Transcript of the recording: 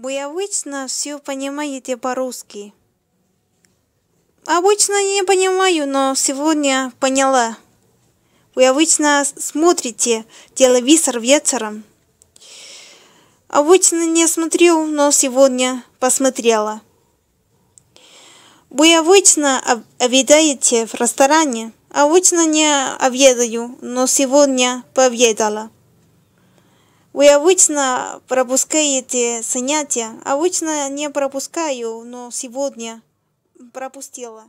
Вы обычно все понимаете по-русски. Обычно не понимаю, но сегодня поняла. Вы обычно смотрите телевизор вечером. Обычно не смотрю, но сегодня посмотрела. Вы обычно обедаете в ресторане. Обычно не обедаю, но сегодня пообедала. Вы обычно пропускаете занятия. Обычно не пропускаю, но сегодня пропустила.